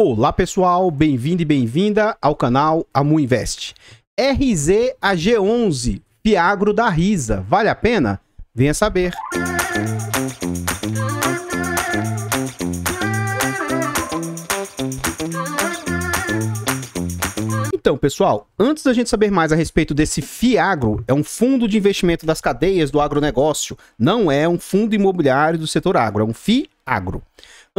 Olá pessoal, bem-vindo e bem-vinda ao canal Amu Invest. RZ 11 Fiagro da Risa, vale a pena? Venha saber. Então, pessoal, antes da gente saber mais a respeito desse FIAGRO, é um fundo de investimento das cadeias do agronegócio, não é um fundo imobiliário do setor agro, é um FIAGRO.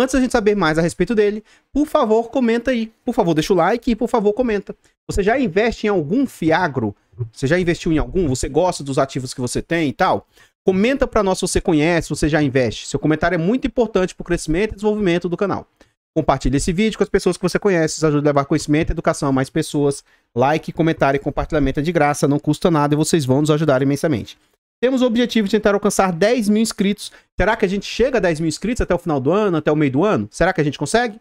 Antes da gente saber mais a respeito dele, por favor, comenta aí. Por favor, deixa o like e por favor, comenta. Você já investe em algum fiagro? Você já investiu em algum? Você gosta dos ativos que você tem e tal? Comenta para nós se você conhece, se você já investe. Seu comentário é muito importante para o crescimento e desenvolvimento do canal. Compartilhe esse vídeo com as pessoas que você conhece, isso ajuda a levar conhecimento e educação a mais pessoas. Like, comentário e compartilhamento é de graça, não custa nada e vocês vão nos ajudar imensamente. Temos o objetivo de tentar alcançar 10 mil inscritos. Será que a gente chega a 10 mil inscritos até o final do ano, até o meio do ano? Será que a gente consegue? Se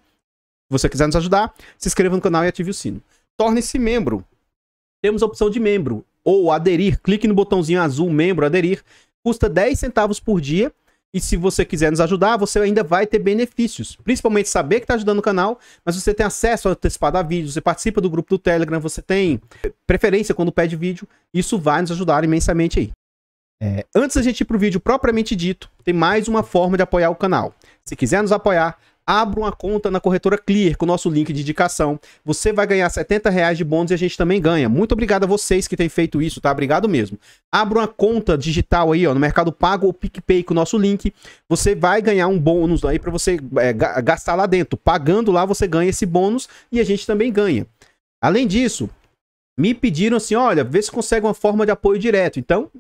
você quiser nos ajudar, se inscreva no canal e ative o sino. Torne-se membro. Temos a opção de membro ou aderir. Clique no botãozinho azul membro, aderir. Custa 10 centavos por dia. E se você quiser nos ajudar, você ainda vai ter benefícios. Principalmente saber que está ajudando o canal, mas você tem acesso antecipado a vídeos, você participa do grupo do Telegram, você tem preferência quando pede vídeo. Isso vai nos ajudar imensamente aí. É, antes da gente ir pro vídeo propriamente dito, tem mais uma forma de apoiar o canal. Se quiser nos apoiar, abra uma conta na corretora Clear com o nosso link de indicação. Você vai ganhar 70 reais de bônus e a gente também ganha. Muito obrigado a vocês que têm feito isso, tá? Obrigado mesmo. Abra uma conta digital aí, ó, no Mercado Pago ou PicPay com o nosso link. Você vai ganhar um bônus aí para você é, gastar lá dentro. Pagando lá, você ganha esse bônus e a gente também ganha. Além disso, me pediram assim, olha, vê se consegue uma forma de apoio direto. Então,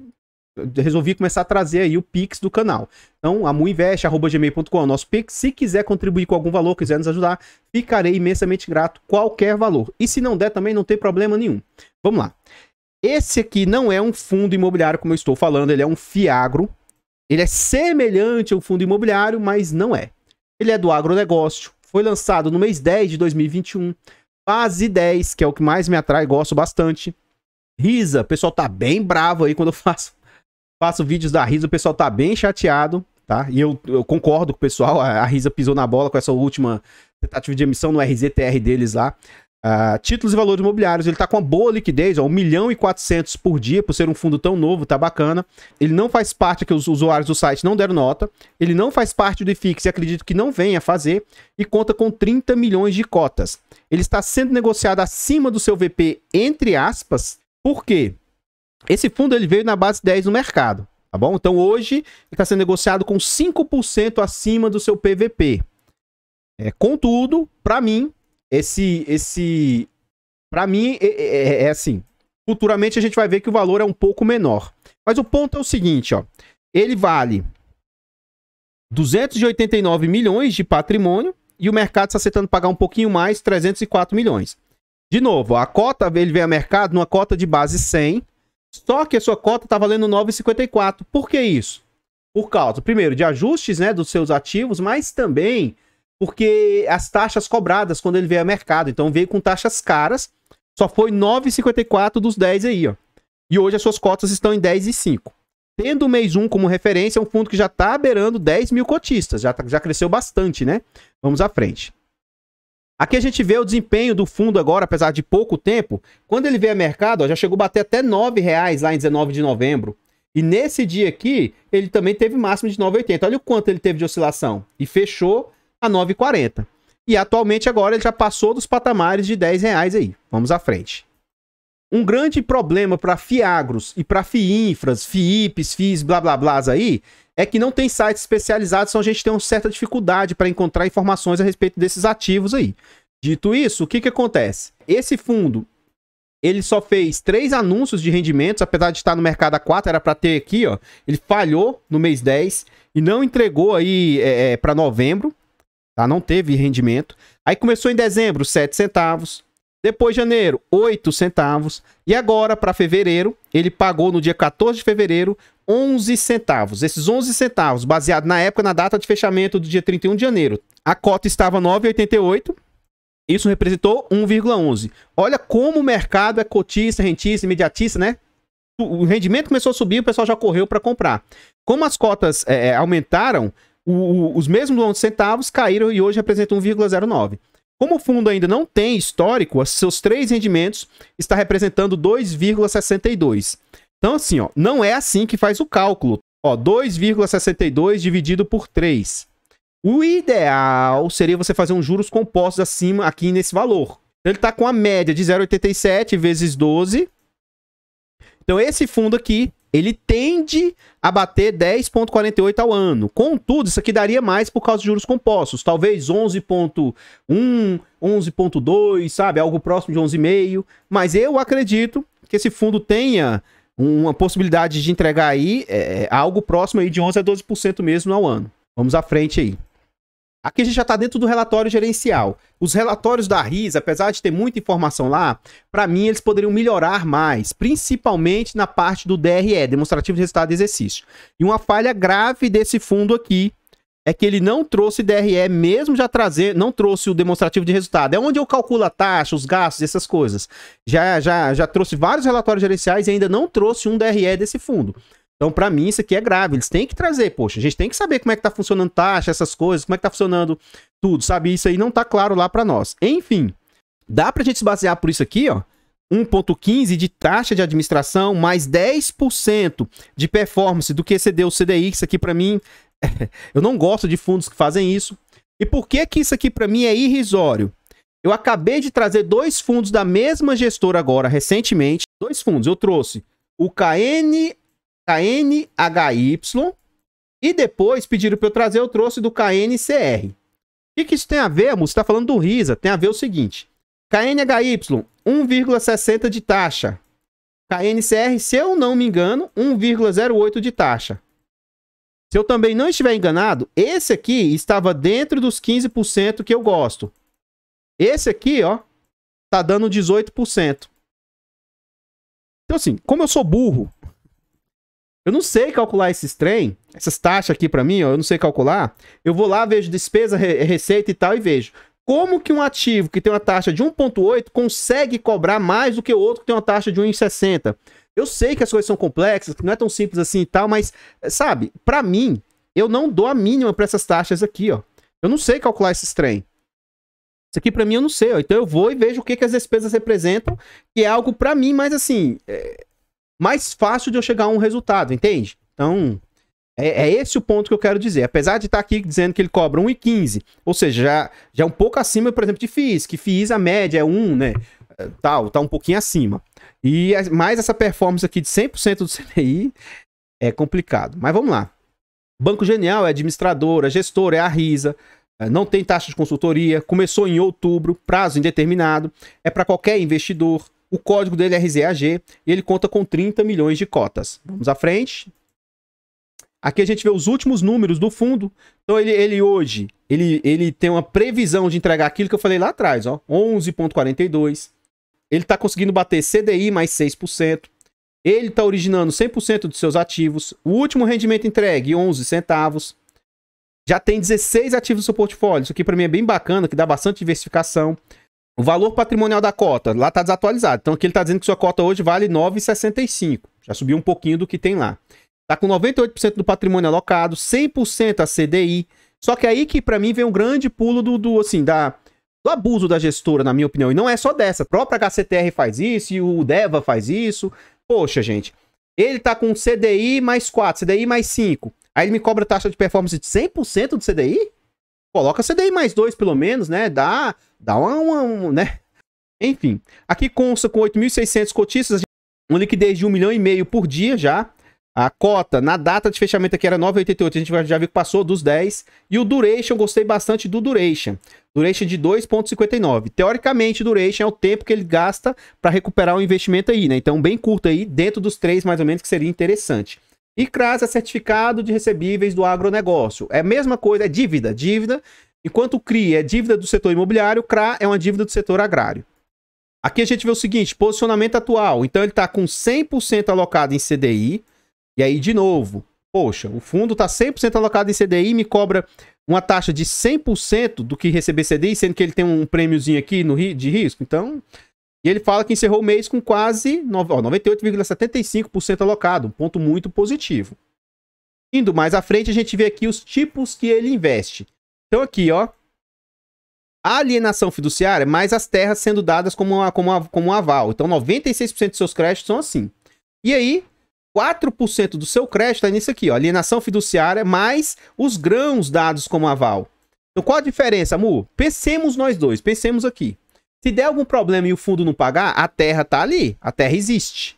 resolvi começar a trazer aí o Pix do canal. Então, amuinvest.gmail.com é o nosso Pix. Se quiser contribuir com algum valor, quiser nos ajudar, ficarei imensamente grato, qualquer valor. E se não der também, não tem problema nenhum. Vamos lá. Esse aqui não é um fundo imobiliário, como eu estou falando, ele é um fiagro. Ele é semelhante ao fundo imobiliário, mas não é. Ele é do agronegócio, foi lançado no mês 10 de 2021. Fase 10, que é o que mais me atrai, gosto bastante. Risa, o pessoal tá bem bravo aí quando eu faço Faço vídeos da Risa, o pessoal tá bem chateado, tá? E eu, eu concordo com o pessoal, a, Risa pisou na bola com essa última tentativa de emissão no RZTR deles lá. Uh, títulos e valores imobiliários, ele tá com uma boa liquidez, ó, 1 milhão e 400 por dia, por ser um fundo tão novo, tá bacana. Ele não faz parte, que os usuários do site não deram nota. Ele não faz parte do IFIX e acredito que não venha fazer. E conta com 30 milhões de cotas. Ele está sendo negociado acima do seu VP, entre aspas, por quê? Esse fundo ele veio na base 10 no mercado, tá bom? Então hoje está sendo negociado com 5% acima do seu PVP. É, contudo, para mim, esse esse para mim é, é, é, é, assim, futuramente a gente vai ver que o valor é um pouco menor. Mas o ponto é o seguinte, ó. Ele vale 289 milhões de patrimônio e o mercado está aceitando pagar um pouquinho mais, 304 milhões. De novo, a cota, ele vem a mercado numa cota de base 100, só que a sua cota está valendo 9,54. Por que isso? Por causa, primeiro, de ajustes né, dos seus ativos, mas também porque as taxas cobradas quando ele veio ao mercado. Então veio com taxas caras. Só foi 9,54 dos 10 aí, ó. E hoje as suas cotas estão em 10,5. Tendo o mês 1 como referência, é um fundo que já está beirando 10 mil cotistas. Já, tá, já cresceu bastante, né? Vamos à frente. Aqui a gente vê o desempenho do fundo agora, apesar de pouco tempo. Quando ele veio a mercado, ó, já chegou a bater até R$ 9,00 lá em 19 de novembro. E nesse dia aqui, ele também teve máximo de 9,80. Olha o quanto ele teve de oscilação. E fechou a 9,40. E atualmente agora ele já passou dos patamares de R$ reais aí. Vamos à frente. Um grande problema para Fiagros e para Fiinfras, FIIPs, FIIs, blá blá blá aí, é que não tem sites especializados, então a gente tem uma certa dificuldade para encontrar informações a respeito desses ativos aí. Dito isso, o que, que acontece? Esse fundo, ele só fez três anúncios de rendimentos, apesar de estar no mercado a quatro, era para ter aqui, ó. Ele falhou no mês 10 e não entregou aí é, é, para novembro, tá? Não teve rendimento. Aí começou em dezembro, 7 centavos. Depois de janeiro, 8 centavos. E agora, para fevereiro, ele pagou no dia 14 de fevereiro 11 centavos. Esses 11 centavos, baseado na época, na data de fechamento do dia 31 de janeiro, a cota estava 9,88. Isso representou 1,11. Olha como o mercado é cotista, rentista, imediatista, né? O rendimento começou a subir, o pessoal já correu para comprar. Como as cotas é, é, aumentaram, o, o, os mesmos 11 centavos caíram e hoje representam 1,09. Como o fundo ainda não tem histórico, seus três rendimentos está representando 2,62. Então, assim, ó, não é assim que faz o cálculo. 2,62 dividido por 3. O ideal seria você fazer um juros compostos acima aqui nesse valor. Então, ele está com a média de 0,87 vezes 12. Então, esse fundo aqui ele tende a bater 10,48 ao ano. Contudo, isso aqui daria mais por causa de juros compostos, talvez 11,1, 11,2, sabe? Algo próximo de 11,5. Mas eu acredito que esse fundo tenha uma possibilidade de entregar aí é, é algo próximo aí de 11 a 12% mesmo ao ano. Vamos à frente aí. Aqui a gente já está dentro do relatório gerencial. Os relatórios da RIS, apesar de ter muita informação lá, para mim eles poderiam melhorar mais, principalmente na parte do DRE, demonstrativo de resultado de exercício. E uma falha grave desse fundo aqui é que ele não trouxe DRE, mesmo já trazer, não trouxe o demonstrativo de resultado. É onde eu calculo a taxa, os gastos, essas coisas. Já já já trouxe vários relatórios gerenciais e ainda não trouxe um DRE desse fundo. Então, para mim, isso aqui é grave. Eles têm que trazer, poxa, a gente tem que saber como é que tá funcionando taxa, essas coisas, como é que tá funcionando tudo, sabe? Isso aí não tá claro lá para nós. Enfim, dá pra gente se basear por isso aqui, ó. 1.15 de taxa de administração mais 10% de performance do que excedeu o CDI, isso aqui para mim, eu não gosto de fundos que fazem isso. E por que que isso aqui para mim é irrisório? Eu acabei de trazer dois fundos da mesma gestora agora, recentemente, dois fundos, eu trouxe o KN KNHY. E depois pediram para eu trazer, eu trouxe do KNCR. O que, que isso tem a ver, moço? Está falando do RISA. Tem a ver o seguinte: KNHY, 1,60 de taxa. KNCR, se eu não me engano, 1,08 de taxa. Se eu também não estiver enganado, esse aqui estava dentro dos 15% que eu gosto. Esse aqui, ó, tá dando 18%. Então, assim, como eu sou burro eu não sei calcular esses trem, essas taxas aqui para mim, ó, eu não sei calcular. Eu vou lá, vejo despesa, re receita e tal e vejo. Como que um ativo que tem uma taxa de 1.8 consegue cobrar mais do que o outro que tem uma taxa de 1.60? Eu sei que as coisas são complexas, que não é tão simples assim e tal, mas sabe, para mim, eu não dou a mínima para essas taxas aqui, ó. Eu não sei calcular esses trem. Isso aqui para mim eu não sei, ó. Então eu vou e vejo o que, que as despesas representam, que é algo para mim, mas assim, é mais fácil de eu chegar a um resultado, entende? Então, é, é esse o ponto que eu quero dizer. Apesar de estar tá aqui dizendo que ele cobra 1,15, ou seja, já, já é um pouco acima, por exemplo, de FIIs, que FIIs a média é 1, né? É, tal, tá um pouquinho acima. E é, mais essa performance aqui de 100% do CDI é complicado. Mas vamos lá. Banco Genial é administradora, é gestora, é a Risa, é, não tem taxa de consultoria, começou em outubro, prazo indeterminado, é para qualquer investidor, o código dele é RZAG e ele conta com 30 milhões de cotas. Vamos à frente. Aqui a gente vê os últimos números do fundo. Então ele, ele hoje, ele, ele tem uma previsão de entregar aquilo que eu falei lá atrás, ó, 11.42. Ele está conseguindo bater CDI mais 6%. Ele está originando 100% dos seus ativos. O último rendimento entregue, 11 centavos. Já tem 16 ativos no seu portfólio. Isso aqui para mim é bem bacana, que dá bastante diversificação. O valor patrimonial da cota, lá está desatualizado. Então aqui ele está dizendo que sua cota hoje vale 9,65. Já subiu um pouquinho do que tem lá. Está com 98% do patrimônio alocado, 100% a CDI. Só que é aí que para mim vem um grande pulo do, do assim, da, do abuso da gestora, na minha opinião. E não é só dessa. A própria HCTR faz isso e o DEVA faz isso. Poxa, gente. Ele está com CDI mais 4, CDI mais 5. Aí ele me cobra taxa de performance de 100% do CDI? Coloca CDI mais 2, pelo menos, né? Dá, dá uma, uma, uma né? Enfim, aqui consta com 8.600 cotistas, uma liquidez de 1 milhão e meio por dia já. A cota na data de fechamento aqui era 9,88, a gente já viu que passou dos 10. E o duration, gostei bastante do duration. Duration de 2,59. Teoricamente, duration é o tempo que ele gasta para recuperar o investimento aí, né? Então, bem curto aí, dentro dos três mais ou menos, que seria interessante. E CRAS é certificado de recebíveis do agronegócio. É a mesma coisa, é dívida. Dívida, enquanto CRI é dívida do setor imobiliário, CRA é uma dívida do setor agrário. Aqui a gente vê o seguinte, posicionamento atual. Então ele está com 100% alocado em CDI. E aí, de novo, poxa, o fundo está 100% alocado em CDI me cobra uma taxa de 100% do que receber CDI, sendo que ele tem um prêmiozinho aqui no, de risco. Então, e ele fala que encerrou o mês com quase 98,75% alocado, um ponto muito positivo. Indo mais à frente, a gente vê aqui os tipos que ele investe. Então aqui, ó, a alienação fiduciária, mais as terras sendo dadas como, uma, como, uma, como um aval. Então 96% dos seus créditos são assim. E aí, 4% do seu crédito é nisso aqui, ó, alienação fiduciária, mais os grãos dados como aval. Então qual a diferença, Mu? Pensemos nós dois, pensemos aqui. Se der algum problema e o fundo não pagar, a terra tá ali, a terra existe.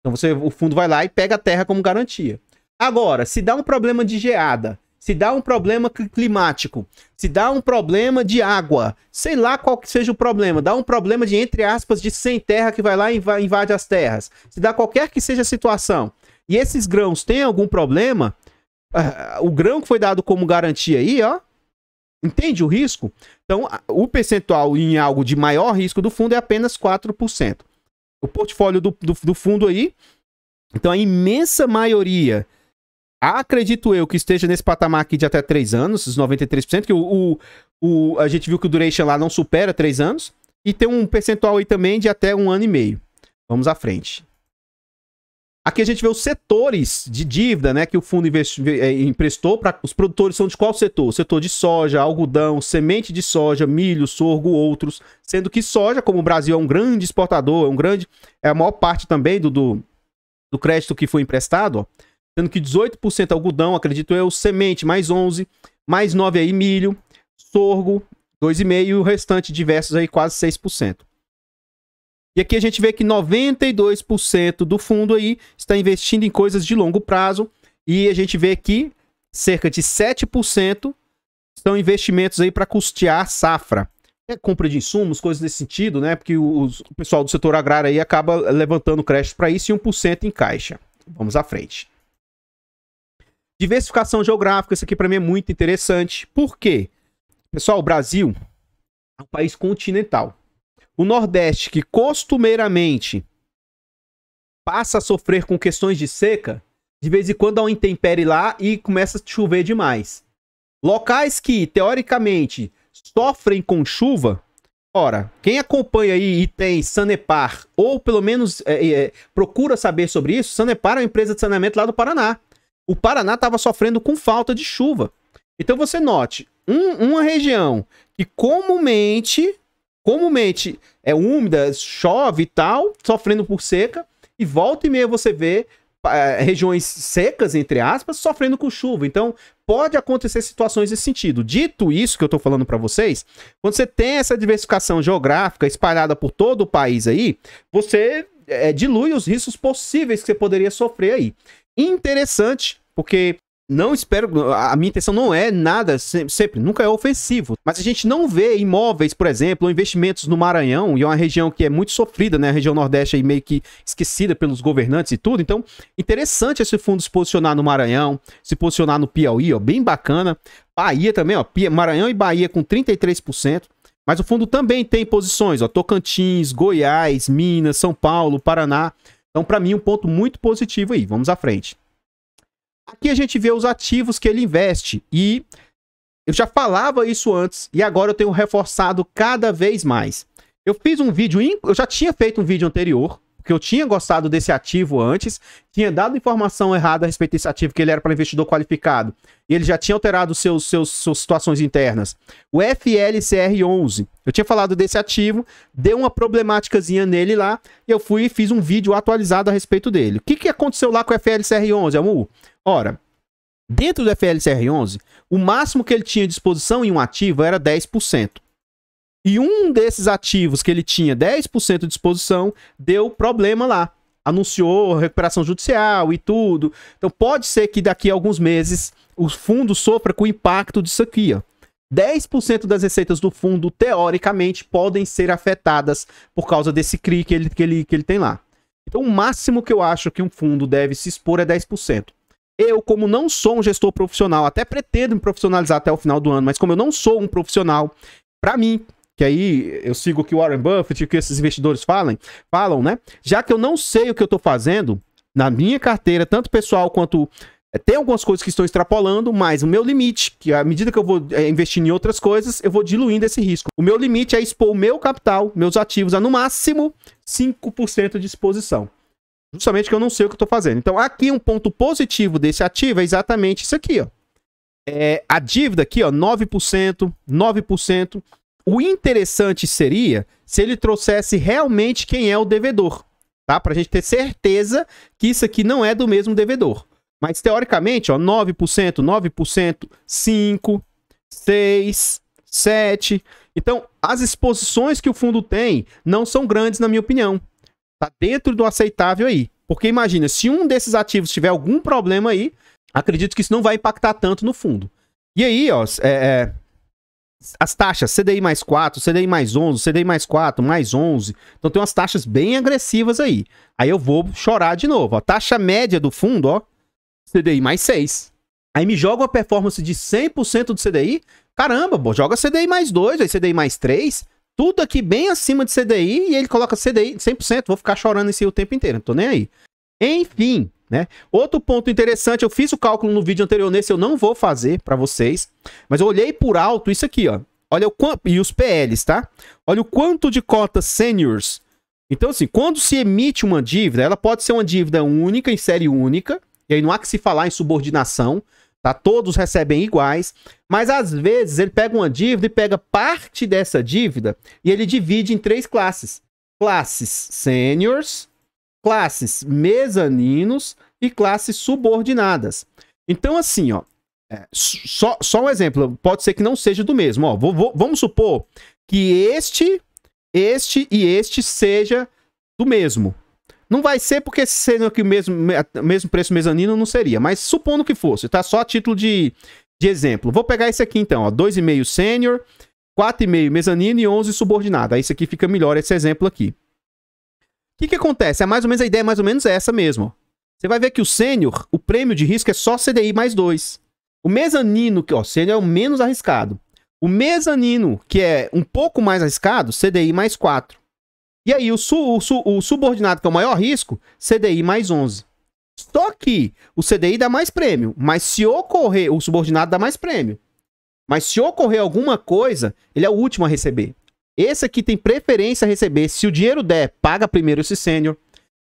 Então você, o fundo vai lá e pega a terra como garantia. Agora, se dá um problema de geada, se dá um problema climático, se dá um problema de água, sei lá qual que seja o problema, dá um problema de, entre aspas, de sem terra que vai lá e invade as terras, se dá qualquer que seja a situação, e esses grãos têm algum problema, ah, o grão que foi dado como garantia aí, ó, Entende o risco? Então, o percentual em algo de maior risco do fundo é apenas 4%. O portfólio do, do, do fundo aí, então a imensa maioria acredito eu que esteja nesse patamar aqui de até 3 anos, os 93%, que o, o, o, a gente viu que o duration lá não supera 3 anos, e tem um percentual aí também de até um ano e meio. Vamos à frente. Aqui a gente vê os setores de dívida, né, que o fundo é, emprestou para os produtores são de qual setor? O setor de soja, algodão, semente de soja, milho, sorgo, outros, sendo que soja, como o Brasil é um grande exportador, é um grande, é a maior parte também do, do, do crédito que foi emprestado, ó, sendo que 18% algodão, acredito eu, semente mais 11, mais 9 aí milho, sorgo, 2,5 e o restante diversos aí quase 6%. E aqui a gente vê que 92% do fundo aí está investindo em coisas de longo prazo e a gente vê que cerca de 7% são investimentos aí para custear safra. É compra de insumos, coisas nesse sentido, né? Porque os, o pessoal do setor agrário aí acaba levantando crédito para isso e 1% em caixa. Vamos à frente. Diversificação geográfica, isso aqui para mim é muito interessante. Por quê? Pessoal, o Brasil é um país continental. O Nordeste, que costumeiramente passa a sofrer com questões de seca, de vez em quando há um intempere lá e começa a chover demais. Locais que, teoricamente, sofrem com chuva, ora, quem acompanha aí e tem Sanepar, ou pelo menos é, é, é procura saber sobre isso, Sanepar é uma empresa de saneamento lá do Paraná. O Paraná estava sofrendo com falta de chuva. Então você note, um, uma região que comumente comumente é úmida, chove e tal, sofrendo por seca, e volta e meia você vê é, regiões secas, entre aspas, sofrendo com chuva. Então, pode acontecer situações nesse sentido. Dito isso que eu estou falando para vocês, quando você tem essa diversificação geográfica espalhada por todo o país aí, você é, dilui os riscos possíveis que você poderia sofrer aí. Interessante, porque não espero. A minha intenção não é nada, sempre, nunca é ofensivo. Mas a gente não vê imóveis, por exemplo, ou investimentos no Maranhão, e é uma região que é muito sofrida, né? A região Nordeste aí meio que esquecida pelos governantes e tudo. Então, interessante esse fundo se posicionar no Maranhão, se posicionar no Piauí, ó, bem bacana. Bahia também, ó, Maranhão e Bahia com 33%. Mas o fundo também tem posições, ó, Tocantins, Goiás, Minas, São Paulo, Paraná. Então, para mim, um ponto muito positivo aí. Vamos à frente. Aqui a gente vê os ativos que ele investe e eu já falava isso antes e agora eu tenho reforçado cada vez mais. Eu fiz um vídeo, eu já tinha feito um vídeo anterior porque eu tinha gostado desse ativo antes, tinha dado informação errada a respeito desse ativo, que ele era para investidor qualificado, e ele já tinha alterado seus, seus, suas situações internas. O FLCR11, eu tinha falado desse ativo, deu uma problemáticazinha nele lá, e eu fui e fiz um vídeo atualizado a respeito dele. O que, que aconteceu lá com o FLCR11, Amor? Ora, dentro do FLCR11, o máximo que ele tinha de disposição em um ativo era 10%. E um desses ativos que ele tinha 10% de exposição deu problema lá. Anunciou recuperação judicial e tudo. Então pode ser que daqui a alguns meses o fundo sofra com o impacto disso aqui, ó. 10% das receitas do fundo, teoricamente, podem ser afetadas por causa desse CRI que ele, que, ele, que ele tem lá. Então, o máximo que eu acho que um fundo deve se expor é 10%. Eu, como não sou um gestor profissional, até pretendo me profissionalizar até o final do ano, mas como eu não sou um profissional, para mim, que aí eu sigo o que o Warren Buffett, o que esses investidores falam, falam, né? Já que eu não sei o que eu estou fazendo na minha carteira, tanto pessoal quanto eh, tem algumas coisas que estou extrapolando, mas o meu limite, que à medida que eu vou é, em outras coisas, eu vou diluindo esse risco. O meu limite é expor o meu capital, meus ativos, a no máximo 5% de exposição. Justamente que eu não sei o que estou fazendo. Então, aqui um ponto positivo desse ativo é exatamente isso aqui, ó. É, a dívida aqui, ó, 9%, 9% o interessante seria se ele trouxesse realmente quem é o devedor, tá? Para a gente ter certeza que isso aqui não é do mesmo devedor. Mas teoricamente, ó, 9%, 9%, 5, 6, 7. Então, as exposições que o fundo tem não são grandes, na minha opinião. Tá dentro do aceitável aí. Porque imagina, se um desses ativos tiver algum problema aí, acredito que isso não vai impactar tanto no fundo. E aí, ó, é, é as taxas CDI mais 4, CDI mais 11, CDI mais 4, mais 11. Então tem umas taxas bem agressivas aí. Aí eu vou chorar de novo. A taxa média do fundo, ó, CDI mais 6. Aí me joga uma performance de 100% do CDI. Caramba, pô, joga CDI mais 2, aí CDI mais 3. Tudo aqui bem acima de CDI e ele coloca CDI 100%. Vou ficar chorando isso aí o tempo inteiro, não tô nem aí. Enfim, né? Outro ponto interessante, eu fiz o cálculo no vídeo anterior, nesse eu não vou fazer para vocês, mas eu olhei por alto isso aqui, ó. Olha o quanto e os PLs, tá? Olha o quanto de cotas seniors. Então assim, quando se emite uma dívida, ela pode ser uma dívida única em série única, e aí não há que se falar em subordinação, tá? Todos recebem iguais, mas às vezes ele pega uma dívida e pega parte dessa dívida e ele divide em três classes. Classes seniors, classes mezaninos e classes subordinadas. Então, assim, ó, é, só, só um exemplo, pode ser que não seja do mesmo. Ó, vou, vou, vamos supor que este, este e este seja do mesmo. Não vai ser porque sendo que o mesmo, mesmo preço mezanino não seria, mas supondo que fosse, tá? Só a título de, de exemplo. Vou pegar esse aqui então, ó, 2,5 sênior, 4,5 mezanino e 11 subordinado. Aí isso aqui fica melhor esse exemplo aqui que, que acontece? É mais ou menos a ideia é mais ou menos essa mesmo. Você vai ver que o sênior, o prêmio de risco é só CDI mais 2. O mezanino, que ó, sênior é o menos arriscado. O mezanino, que é um pouco mais arriscado, CDI mais 4. E aí o, su, o, su, o subordinado, que é o maior risco, CDI mais 11. Só que o CDI dá mais prêmio, mas se ocorrer, o subordinado dá mais prêmio. Mas se ocorrer alguma coisa, ele é o último a receber. Esse aqui tem preferência a receber. Se o dinheiro der, paga primeiro esse sênior.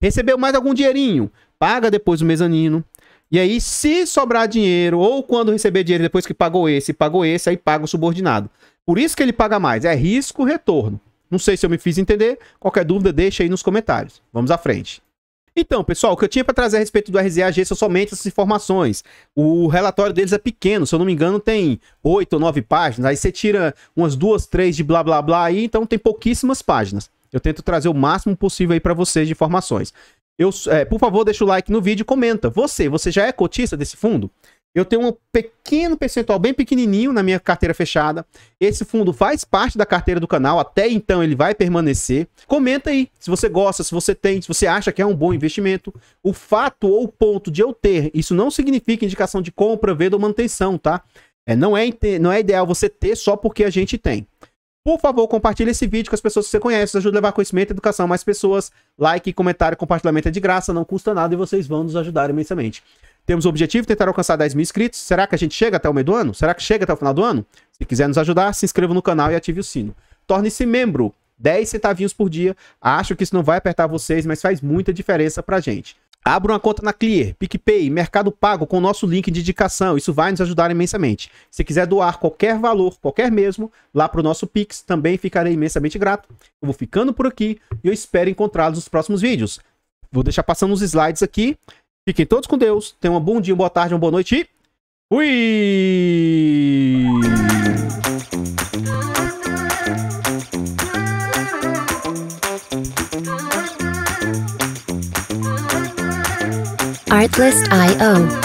Recebeu mais algum dinheirinho, paga depois o mezanino. E aí, se sobrar dinheiro, ou quando receber dinheiro depois que pagou esse, pagou esse, aí paga o subordinado. Por isso que ele paga mais. É risco-retorno. Não sei se eu me fiz entender. Qualquer dúvida, deixa aí nos comentários. Vamos à frente. Então, pessoal, o que eu tinha para trazer a respeito do RZAG são somente essas informações. O relatório deles é pequeno, se eu não me engano, tem oito ou nove páginas. Aí você tira umas duas, três de blá blá blá aí, então tem pouquíssimas páginas. Eu tento trazer o máximo possível aí para vocês de informações. Eu, é, por favor, deixa o like no vídeo e comenta. Você, você já é cotista desse fundo? Eu tenho um pequeno percentual, bem pequenininho, na minha carteira fechada. Esse fundo faz parte da carteira do canal, até então ele vai permanecer. Comenta aí se você gosta, se você tem, se você acha que é um bom investimento. O fato ou ponto de eu ter, isso não significa indicação de compra, venda ou manutenção, tá? É, não, é, não é ideal você ter só porque a gente tem. Por favor, compartilhe esse vídeo com as pessoas que você conhece. Isso ajuda a levar conhecimento e educação a mais pessoas. Like, comentário, compartilhamento é de graça, não custa nada e vocês vão nos ajudar imensamente. Temos o objetivo de tentar alcançar 10 mil inscritos. Será que a gente chega até o meio do ano? Será que chega até o final do ano? Se quiser nos ajudar, se inscreva no canal e ative o sino. Torne-se membro. 10 centavinhos por dia. Acho que isso não vai apertar vocês, mas faz muita diferença pra gente. Abra uma conta na Clear, PicPay, Mercado Pago com o nosso link de indicação. Isso vai nos ajudar imensamente. Se quiser doar qualquer valor, qualquer mesmo, lá para o nosso Pix, também ficarei imensamente grato. Eu vou ficando por aqui e eu espero encontrá-los nos próximos vídeos. Vou deixar passando os slides aqui Fiquem todos com Deus. Tenham um bom dia, uma boa tarde, uma boa noite fui! Artlist.io